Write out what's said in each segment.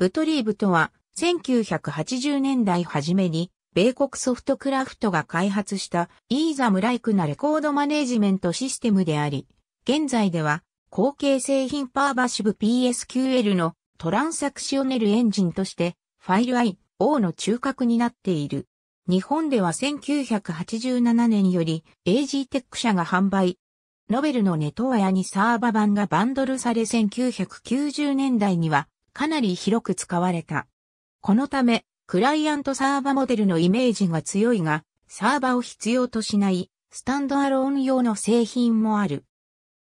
ブトリーブとは、1980年代初めに、米国ソフトクラフトが開発したイーザムライクなレコードマネージメントシステムであり、現在では後継製品パーバシブ PSQL のトランサクショネルエンジンとしてファイル IO の中核になっている。日本では1987年より AG テック社が販売。ノベルのネトワヤにサーバ版がバンドルされ1990年代にはかなり広く使われた。このため、クライアントサーバモデルのイメージが強いが、サーバを必要としないスタンドアローン用の製品もある。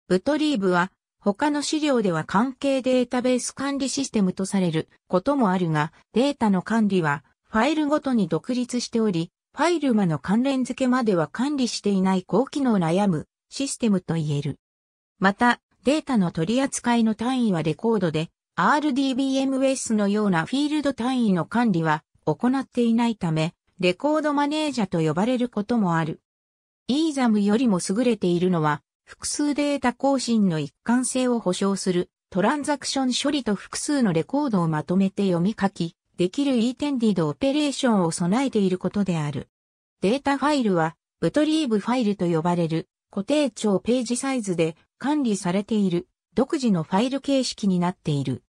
ブトリーブは他の資料では関係データベース管理システムとされることもあるが、データの管理はファイルごとに独立しており、ファイル間の関連付けまでは管理していない高機能悩むシステムと言える。また、データの取り扱いの単位はレコードで、RDBMS のようなフィールド単位の管理は行っていないため、レコードマネージャーと呼ばれることもある。イーザムよりも優れているのは、複数データ更新の一貫性を保証する、トランザクション処理と複数のレコードをまとめて読み書き、できる e ーテンディドオペレーションを備えていることである。データファイルは、ブトリーブファイルと呼ばれる、固定長ページサイズで管理されている、独自のファイル形式になっている。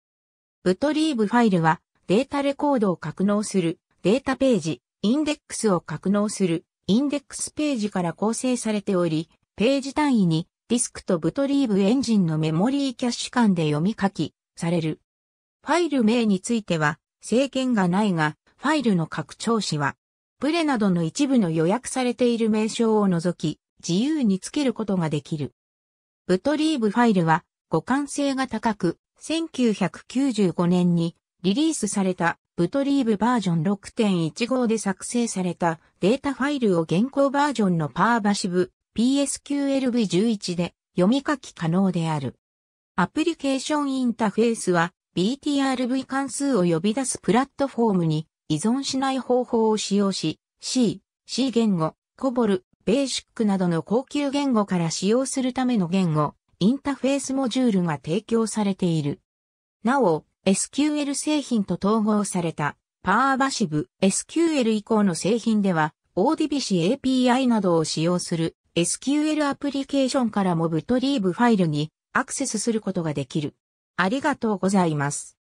ブトリーブファイルはデータレコードを格納するデータページ、インデックスを格納するインデックスページから構成されており、ページ単位にディスクとブトリーブエンジンのメモリーキャッシュ間で読み書きされる。ファイル名については制限がないが、ファイルの拡張子は、プレなどの一部の予約されている名称を除き、自由につけることができる。ブトリーブファイルは互換性が高く、1995年にリリースされたブトリーブバージョン6.15で作成されたデータファイルを現行バージョンのパーバシブ PSQLV11 で読み書き可能である。アプリケーションインターフェースは BTRV 関数を呼び出すプラットフォームに依存しない方法を使用し C、C 言語、コボル、ベーシックなどの高級言語から使用するための言語、インタフェースモジュールが提供されている。なお、SQL 製品と統合された、パーバシブ SQL 以降の製品では、ODBC API などを使用する SQL アプリケーションからもブトリーブファイルにアクセスすることができる。ありがとうございます。